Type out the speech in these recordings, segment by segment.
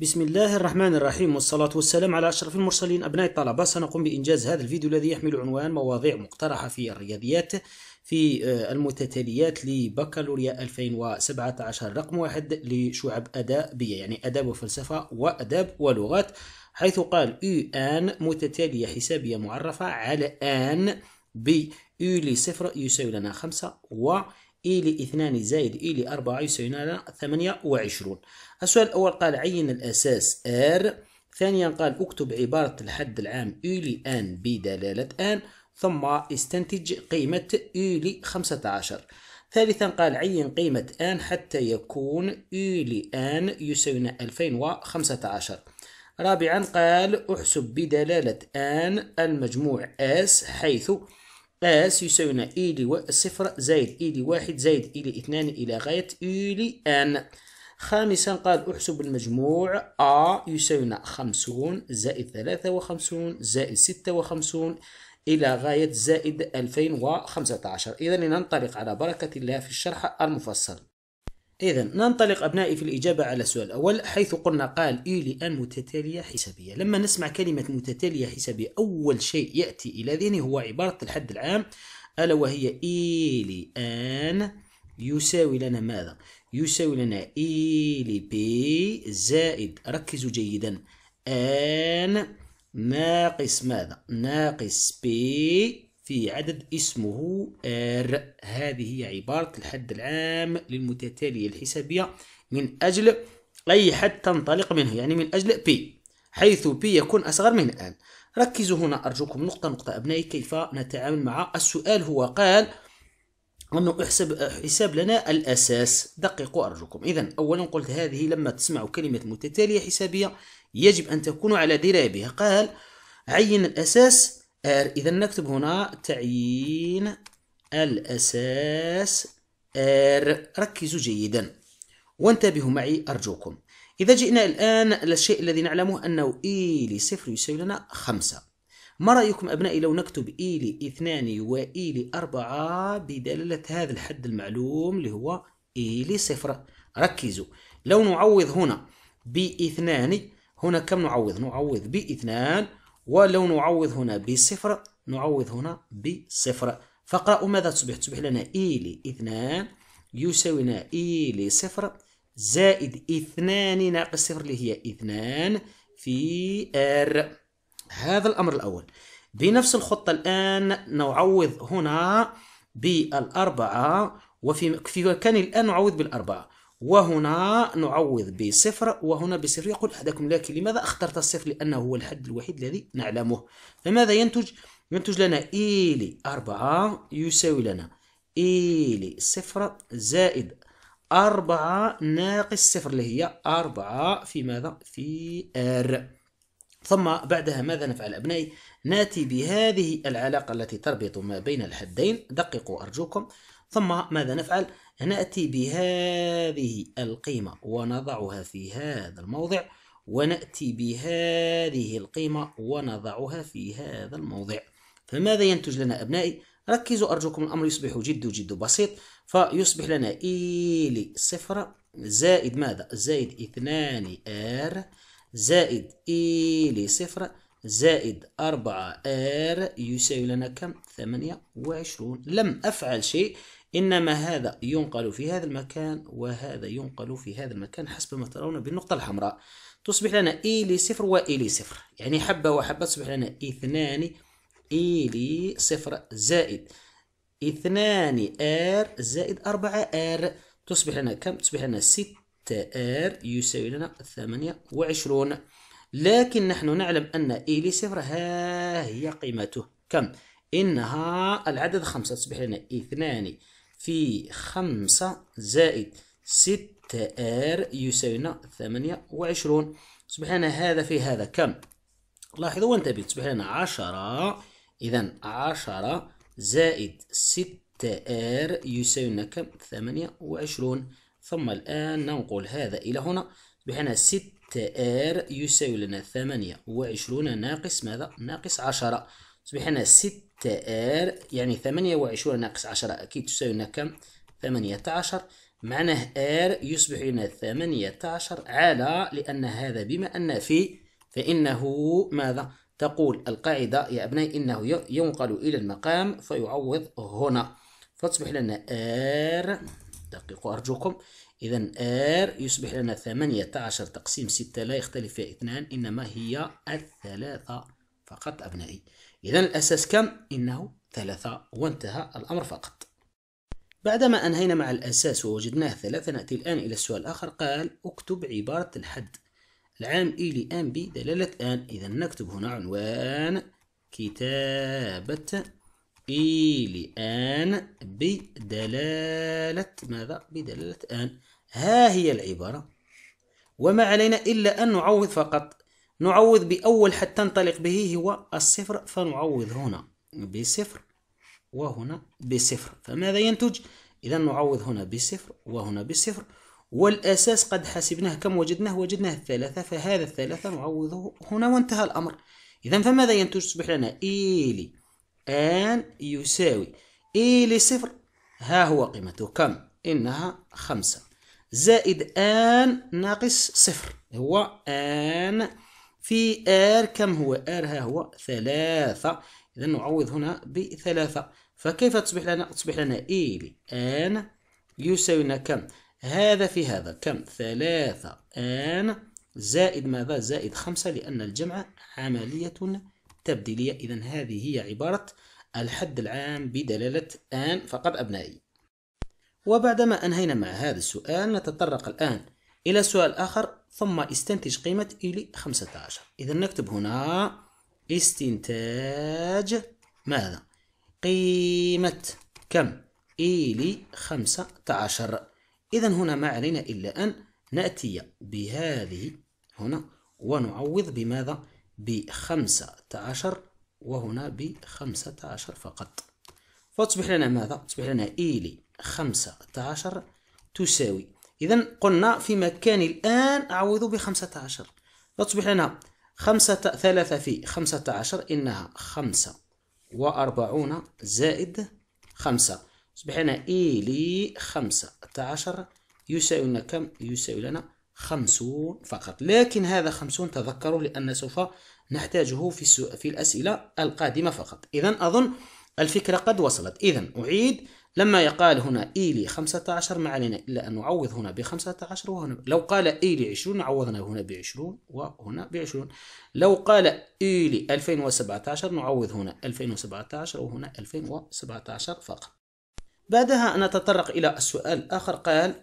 بسم الله الرحمن الرحيم والصلاة والسلام على أشرف المرسلين أبناء الطلبة سنقوم بإنجاز هذا الفيديو الذي يحمل عنوان مواضيع مقترحة في الرياضيات في آه، المتتاليات لبكالوريا 2017 رقم واحد لشعب أدابية يعني أداب وفلسفة وأداب ولغات حيث قال U آن متتالية حسابية معرفة على آن ب U لصفر يساوي لنا خمسة و إي اثنان زائد إي اربعة يساوي لنا ثمانية وعشرون السؤال الأول قال عين الأساس ار ثانيا قال اكتب عبارة الحد العام إي ان بدلالة آن ثم استنتج قيمة إي خمسة عشر ثالثا قال عين قيمة آن حتى يكون إي ان يساوي لنا ألفين وخمسة عشر رابعا قال احسب بدلالة آن المجموع اس حيث اس يساوينا اي e لي صفر زائد اي e لي واحد زائد اي e لي اثنان الى غاية اي لي ان خامسا قال احسب المجموع ا يساوينا خمسون زائد ثلاثة وخمسون زائد ستة وخمسون إلى غاية زائد الفين وخمسه عشر إذا لننطلق على بركة الله في الشرح المفصل إذا ننطلق أبنائي في الإجابة على السؤال الأول حيث قلنا قال إي لأن متتالية حسابية لما نسمع كلمة متتالية حسابية أول شيء يأتي إلى ذهني هو عبارة الحد العام ألا وهي إي لأن يساوي لنا ماذا؟ يساوي لنا إي لبي زائد ركزوا جيدا أن ناقص ماذا؟ ناقص بي في عدد اسمه R آه، هذه هي عبارة الحد العام للمتتالية الحسابية من أجل أي حد تنطلق منه يعني من أجل P حيث P يكون أصغر من R ركزوا هنا أرجوكم نقطة نقطة أبنائي كيف نتعامل مع السؤال هو قال أنه احسب حساب لنا الأساس دققوا أرجوكم إذا أولا قلت هذه لما تسمع كلمة متتالية حسابية يجب أن تكون على دراية بها قال عين الأساس إذا نكتب هنا تعيين الأساس R ركزوا جيدا وانتبهوا معي أرجوكم إذا جئنا الآن الشيء الذي نعلمه أنه إي e لصفر يساوي لنا خمسة ما رأيكم أبنائي لو نكتب إي e لاثنان وإي e لأربعة بدلالة هذا الحد المعلوم اللي هو إي لصفر ركزوا لو نعوض هنا باثنان هنا كم نعوض؟ نعوض باثنان ولو نعوض هنا بصفر نعوض هنا بصفر فاقرأوا ماذا تصبح تصبح لنا إي اثنان يساوينا إي صفر زائد اثنان ناقص صفر اللي هي اثنان في ار هذا الأمر الأول بنفس الخطة الآن نعوض هنا بالأربعة وفي في مكان الآن نعوض بالأربعة وهنا نعوض بصفر وهنا بصفر يقول أحدكم لكن لماذا اخترت الصفر لأنه هو الحد الوحيد الذي نعلمه فماذا ينتج؟ ينتج لنا إيلي e أربعة يساوي لنا إيلي e صفر زائد أربعة ناقص صفر اللي هي أربعة في ماذا؟ في آر ثم بعدها ماذا نفعل أبنائي؟ ناتي بهذه العلاقة التي تربط ما بين الحدين دققوا أرجوكم ثم ماذا نفعل؟ نأتي بهذه القيمة ونضعها في هذا الموضع ونأتي بهذه القيمة ونضعها في هذا الموضع فماذا ينتج لنا أبنائي؟ ركزوا أرجوكم الأمر يصبح جد جد بسيط فيصبح لنا إي e لصفر زائد ماذا؟ زائد اثنان آر زائد إي e لصفر زائد أربعة آر يساوي لنا كم؟ ثمانية وعشرون لم أفعل شيء إنما هذا ينقل في هذا المكان وهذا ينقل في هذا المكان حسب ما ترون بالنقطة الحمراء تصبح لنا إي لي صفر وإي لي صفر يعني حبة وحبة تصبح لنا اثنان إي لي صفر زائد اثنان آر زائد أربعة آر تصبح لنا كم؟ تصبح لنا ستة آر يساوي لنا ثمانية وعشرون لكن نحن نعلم أن إي لي صفر ها هي قيمته كم؟ إنها العدد خمسة تصبح لنا اثنان في خمسة زائد ستة ار يساوينا ثمانية وعشرون سبحان هذا في هذا كم لاحظوا وانتبه سبحان عشرة إذا عشرة زائد ستة ار يساوينا كم ثمانية وعشرون ثم الآن ننقل هذا إلى هنا سبحان ستة ار يساوي لنا ثمانية وعشرون ناقص ماذا؟ ناقص عشرة تصبح لنا 6 ار يعني 28 ناقص 10 أكيد تساوي لنا كم 18 معناه ار يصبح لنا 18 على لأن هذا بما أن في فإنه ماذا تقول القاعدة يا أبنائي إنه ينقل إلى المقام فيعوض هنا فتصبح لنا ار دقيقوا أرجوكم إذا ار يصبح لنا 18 تقسيم 6 لا يختلف فيها اثنان إنما هي الثلاثة فقط أبنائي إذا الأساس كم؟ إنه ثلاثة وانتهى الأمر فقط بعدما أنهينا مع الأساس ووجدناه ثلاثة نأتي الآن إلى السؤال الآخر قال اكتب عبارة الحد العام إي لآن بي دلالة آن إذا نكتب هنا عنوان كتابة إي لآن بدلالة ماذا؟ بدلالة آن ها هي العبارة وما علينا إلا أن نعوض فقط نعوض بأول حد تنطلق به هو الصفر فنعوض هنا بصفر وهنا بصفر فماذا ينتج؟ إذا نعوض هنا بصفر وهنا بصفر والأساس قد حسبناه كم وجدناه؟ وجدناه الثلاثة فهذا الثلاثة نعوضه هنا وانتهى الأمر إذا فماذا ينتج؟ تصبح لنا إيلي آن يساوي إيلي صفر ها هو قيمته كم؟ إنها خمسة زائد آن ناقص صفر هو آن في ار كم هو ار ها هو ثلاثة إذا نعوض هنا بثلاثة فكيف تصبح لنا تصبح لنا اي ان يساوي لنا كم هذا في هذا كم ثلاثة ان زائد ماذا زائد خمسة لأن الجمع عملية تبديلية إذا هذه هي عبارة الحد العام بدلالة آن فقط أبنائي وبعدما أنهينا مع هذا السؤال نتطرق الآن إلى سؤال آخر ثم استنتج قيمة إلي 15 إذا نكتب هنا استنتاج ماذا قيمة كم إلي 15 إذا هنا ما علينا إلا أن نأتي بهذه هنا ونعوض بماذا ب 15 وهنا ب 15 فقط فتصبح لنا ماذا تصبح لنا إيلي 15 تساوي إذا قلنا في مكان الآن أعوض بخمسة عشر فتصبح لنا خمسة ثلاثة في خمسة عشر إنها خمسة وأربعون زائد خمسة تصبح لنا إيلي e خمسة عشر يساوي لنا كم؟ يساوي لنا خمسون فقط لكن هذا خمسون تذكروا لأن سوف نحتاجه في, في الأسئلة القادمة فقط إذا أظن الفكرة قد وصلت إذا أعيد لما يقال هنا إيلي 15 ما علينا إلا أن نعوض هنا ب 15 وهنا لو قال إيلي 20 نعوضنا هنا ب 20 وهنا ب 20 لو قال إيلي 2017 نعوض هنا 2017 وهنا 2017 فقط بعدها نتطرق إلى السؤال الآخر قال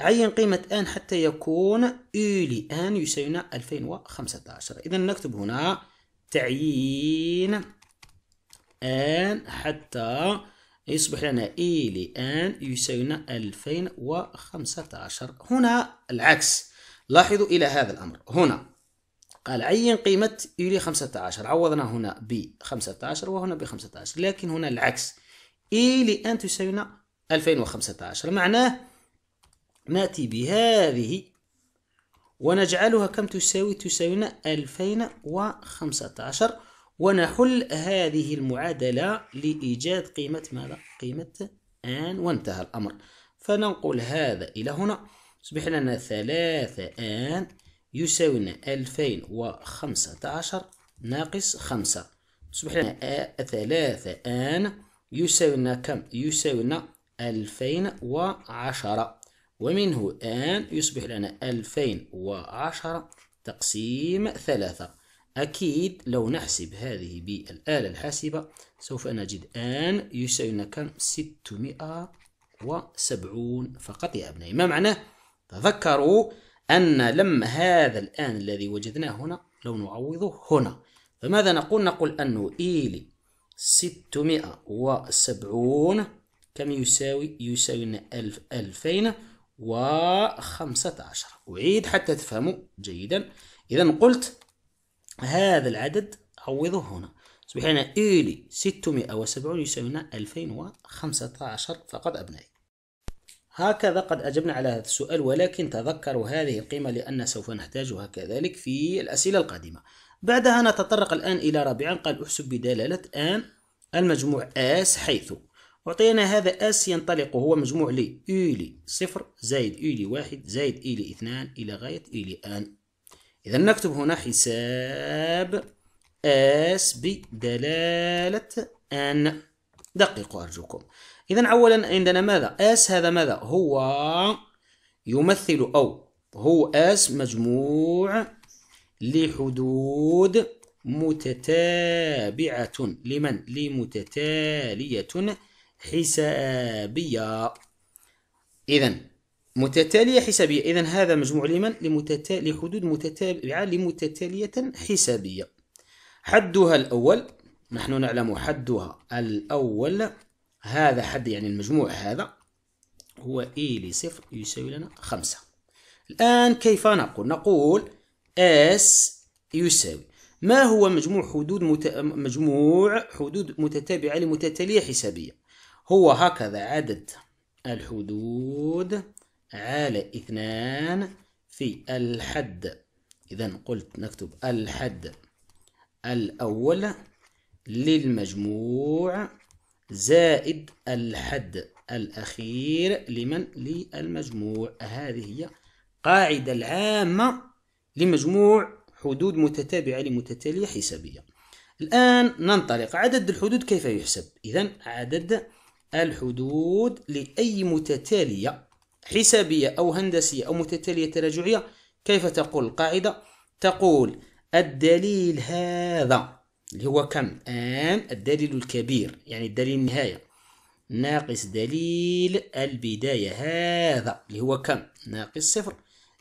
عين قيمة آن حتى يكون إيلي آن يساوينا 2015 إذا نكتب هنا تعيين آن حتى يصبح لنا إي لآن يساوينا 2015 هنا العكس لاحظوا إلى هذا الأمر هنا قال عين قيمة إيلي 15 عوضنا هنا ب 15 وهنا ب 15 لكن هنا العكس إي لآن تساوينا 2015 معناه نأتي بهذه ونجعلها كم تساوي تساوينا 2015 ونحل هذه المعادلة لإيجاد قيمة ماذا؟ قيمة آن وانتهى الأمر فننقل هذا إلى هنا يصبح لنا ثلاثة آن يساوينا ألفين وخمسة عشر ناقص خمسة يصبح لنا ثلاثة آن يساوينا كم؟ يساوينا ألفين وعشرة ومنه آن يصبح لنا ألفين وعشرة تقسيم ثلاثة أكيد لو نحسب هذه بالآلة الحاسبة سوف نجد أن يساوي لنا كم 670 فقط يا أبنائي ما معناه؟ تذكروا أن لما هذا الآن الذي وجدناه هنا لو نعوضه هنا فماذا نقول؟ نقول أنه إيلي 670 كم يساوي؟ يساوي لنا 1000 2015 أعيد حتى تفهموا جيدا إذا قلت هذا العدد عوضه هنا يصبح لنا إيلي لي 670 يساوي لنا 2015 فقط أبنائي هكذا قد أجبنا على هذا السؤال ولكن تذكروا هذه القيمة لأن سوف نحتاجها كذلك في الأسئلة القادمة بعدها نتطرق الآن إلى رابعا قال أحسب بدلالة آن المجموع آس حيث أعطينا هذا آس ينطلق هو مجموع لي إيلي صفر زائد إيلي واحد زائد إيلي اثنان إلى غاية إيلي آن إذا نكتب هنا حساب اس بدلالة أن دققوا أرجوكم إذا أولا عندنا ماذا؟ اس هذا ماذا؟ هو يمثل أو هو اس مجموع لحدود متتابعة لمن؟ لمتتالية حسابية إذا متتالية حسابية إذا هذا مجموع لمن؟ لمتتالي لحدود متتابعة لمتتالية حسابية حدها الأول نحن نعلم حدها الأول هذا حد يعني المجموع هذا هو إي e لصفر يساوي لنا خمسة الآن كيف نقول؟ نقول اس يساوي ما هو مجموع حدود مت... مجموع حدود متتابعة لمتتالية حسابية هو هكذا عدد الحدود على اثنان في الحد إذا قلت نكتب الحد الأول للمجموع زائد الحد الأخير لمن؟ للمجموع هذه هي قاعدة العامة لمجموع حدود متتابعة لمتتالية حسابية الآن ننطلق عدد الحدود كيف يحسب؟ إذا عدد الحدود لأي متتالية حسابية أو هندسية أو متتالية تراجعية كيف تقول القاعدة؟ تقول الدليل هذا اللي هو كم آن الدليل الكبير يعني الدليل النهاية ناقص دليل البداية هذا اللي هو كم ناقص صفر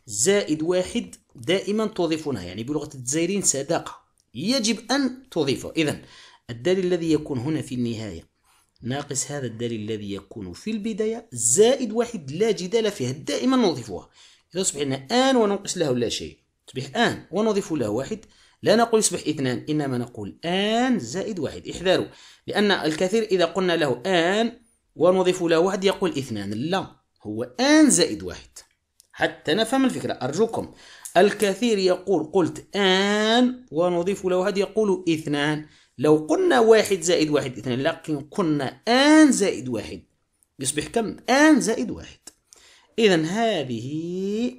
زائد واحد دائما تضيفونها يعني بلغة الجزائريين صداقة يجب أن تضيفه إذا الدليل الذي يكون هنا في النهاية ناقص هذا الدليل الذي يكون في البداية زائد واحد لا جدال فيها دائما نضيفها إذا أصبح لنا آن وننقص له لا شيء تصبح آن ونضيف له واحد لا نقول يصبح اثنان إنما نقول آن زائد واحد احذروا لأن الكثير إذا قلنا له آن ونضيف له واحد يقول اثنان لا هو آن زائد واحد حتى نفهم الفكرة أرجوكم الكثير يقول قلت آن ونضيف له واحد يقول اثنان لو قلنا واحد زائد واحد اثنين لكن قلنا آن زائد واحد يصبح كم آن زائد واحد إذا هذه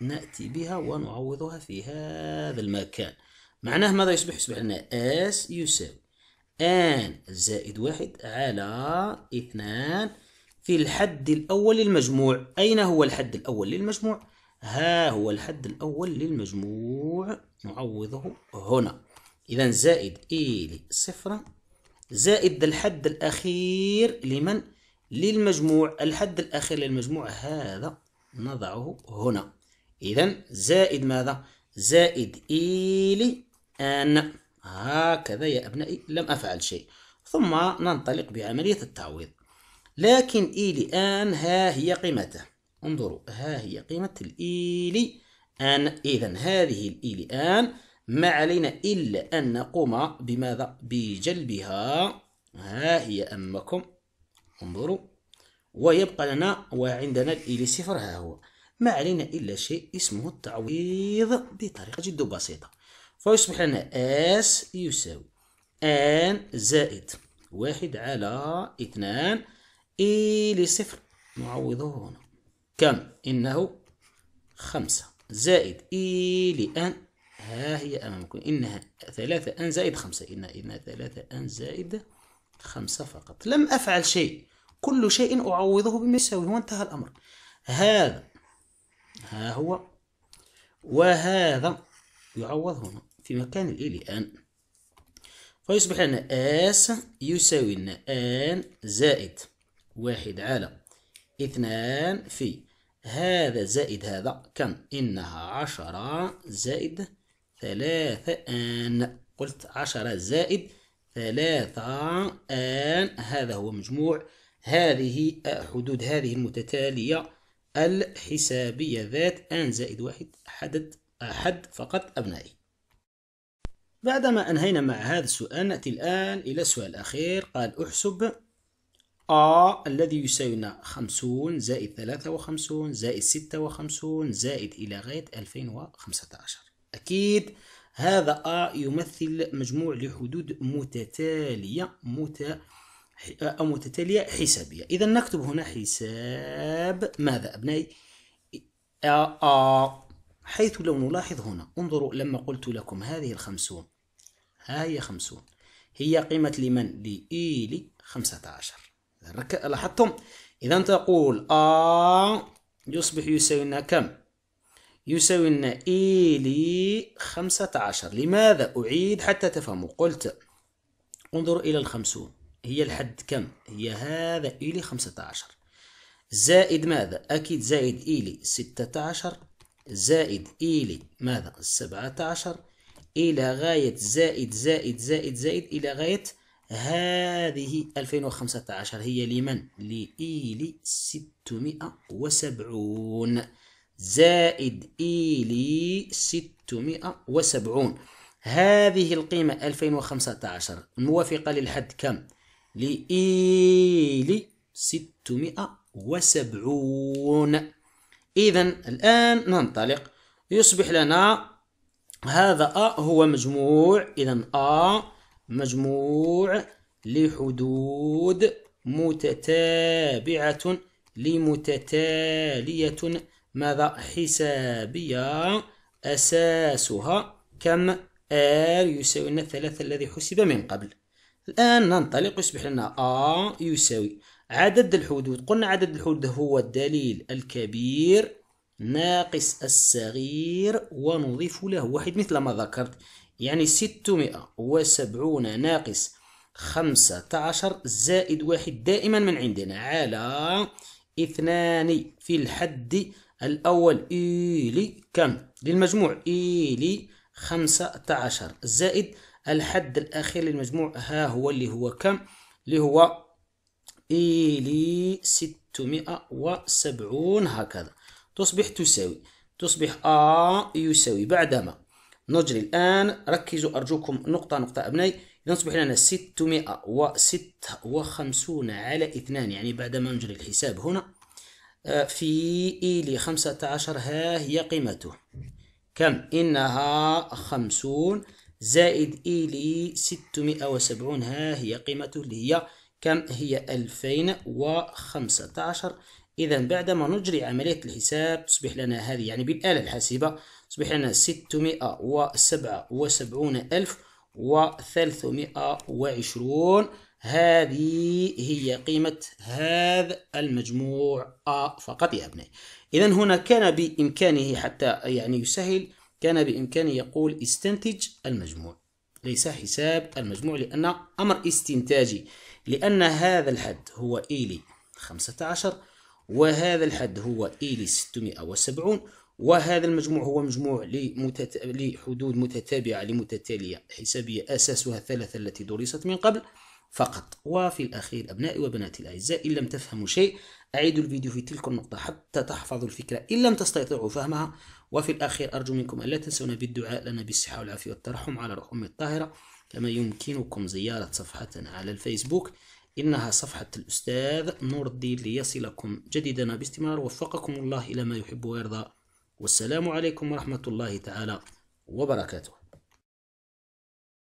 نأتي بها ونعوضها في هذا المكان معناه ماذا يصبح يصبح لنا اس يساوي آن زائد واحد على اثنان في الحد الأول للمجموع أين هو الحد الأول للمجموع؟ ها هو الحد الأول للمجموع نعوضه هنا إذا زائد إيلي صفر زائد الحد الأخير لمن للمجموع الحد الأخير للمجموع هذا نضعه هنا إذا زائد ماذا زائد إيلي أن هكذا يا أبنائي لم أفعل شيء ثم ننطلق بعملية التعويض لكن إيلي e آن ها هي قيمته انظروا ها هي قيمة الإيلي e آن إذا هذه الإيلي e آن ما علينا إلا أن نقوم بماذا بجلبها ها هي أمكم انظروا ويبقى لنا وعندنا الإلي صفر ها هو ما علينا إلا شيء اسمه التعويض بطريقة جد بسيطة فيصبح لنا اس يساوي ان زائد واحد على اثنان اي لصفر نعوضه هنا كم إنه خمسة زائد اي لان ها هي أمامكم إنها ثلاثة أن زائد خمسة إن إن ثلاثة أن زائد خمسة فقط لم أفعل شيء كل شيء أعوضه بما يساوي وانتهى الأمر هذا ها هو وهذا يعوض هنا في مكان الإي لأن فيصبح لنا آس يساوي لنا آن زائد واحد على اثنان في هذا زائد هذا كم إنها عشرة زائد ثلاثة آن قلت عشرة زائد ثلاثة آن هذا هو مجموع هذه حدود هذه المتتالية الحسابية ذات آن زائد واحد حدد أحد فقط أبنائي بعدما أنهينا مع هذا السؤال نأتي الآن إلى السؤال الأخير قال أحسب آ الذي يساوينا خمسون زائد ثلاثة وخمسون زائد ستة وخمسون زائد إلى غاية ألفين عشر أكيد هذا أ يمثل مجموع لحدود متتالية مت أو متتالية حسابية إذا نكتب هنا حساب ماذا أبنائي أ حيث لو نلاحظ هنا انظروا لما قلت لكم هذه الخمسون ها هي خمسون هي قيمة لمن لإي خمسة عشر لاحظتم إذا تقول أ يصبح يساوي كم يساوي لنا إي لي 15 لماذا أعيد حتى تفهموا قلت انظروا إلى الخمسون هي الحد كم هي هذا إي لي 15 زائد ماذا أكيد زائد إي لي 16 زائد إي e لي ماذا 17 إلى غاية زائد زائد زائد زائد إلى غاية هذه 2015 هي لمن؟ لإيلي e 670 زائد اي لي 670 هذه القيمة 2015 موافقة للحد كم؟ لي 670 إذا الآن ننطلق يصبح لنا هذا أ هو مجموع إذا أ مجموع لحدود متتابعة لمتتالية ماذا حسابية أساسها كم R يساوي لنا الثلاثة الذي حسب من قبل الآن ننطلق يصبح لنا A يساوي عدد الحدود قلنا عدد الحدود هو الدليل الكبير ناقص الصغير ونضيف له واحد مثل ما ذكرت يعني 670 ناقص 15 زائد واحد دائما من عندنا على اثنان في الحد الأول إيلي كم للمجموع إيلي خمسة عشر زائد الحد الأخير للمجموع ها هو اللي هو كم اللي هو إيلي ستمائة وسبعون هكذا تصبح تساوي تصبح آ يساوي بعدما نجري الآن ركزوا أرجوكم نقطة نقطة أبنائي إذا تصبح لنا 656 على 2 يعني بعدما نجري الحساب هنا في إيلي خمسة عشر ها هي قيمته كم إنها خمسون زائد إيلي ستمائة وسبعون ها هي قيمته اللي هي كم هي ألفين وخمسة عشر إذا بعدما نجري عملية الحساب تصبح لنا هذه يعني بالآلة الحاسبة تصبح لنا ستمائة وسبعة وسبعون ألف وثلاثمائة وعشرون هذه هي قيمة هذا المجموع أ فقط يا أبنائي إذا هنا كان بإمكانه حتى يعني يسهل كان بإمكانه يقول استنتج المجموع ليس حساب المجموع لأن أمر استنتاجي لأن هذا الحد هو إيلي 15 وهذا الحد هو إيلي 670 وهذا المجموع هو مجموع لمتت... لحدود متتابعة لمتتالية حسابية أساسها الثلاثة التي درست من قبل فقط وفي الأخير أبنائي وبناتي الأعزاء إن لم تفهموا شيء أعيدوا الفيديو في تلك النقطة حتى تحفظوا الفكرة إن لم تستطيعوا فهمها وفي الأخير أرجو منكم ألا تنسونا بالدعاء لنا بالصحة والعافية والترحم على الأم الطاهرة كما يمكنكم زيارة صفحتنا على الفيسبوك إنها صفحة الأستاذ نور الدين ليصلكم جديدنا باستمرار وفقكم الله إلى ما يحب ويرضى والسلام عليكم ورحمة الله تعالى وبركاته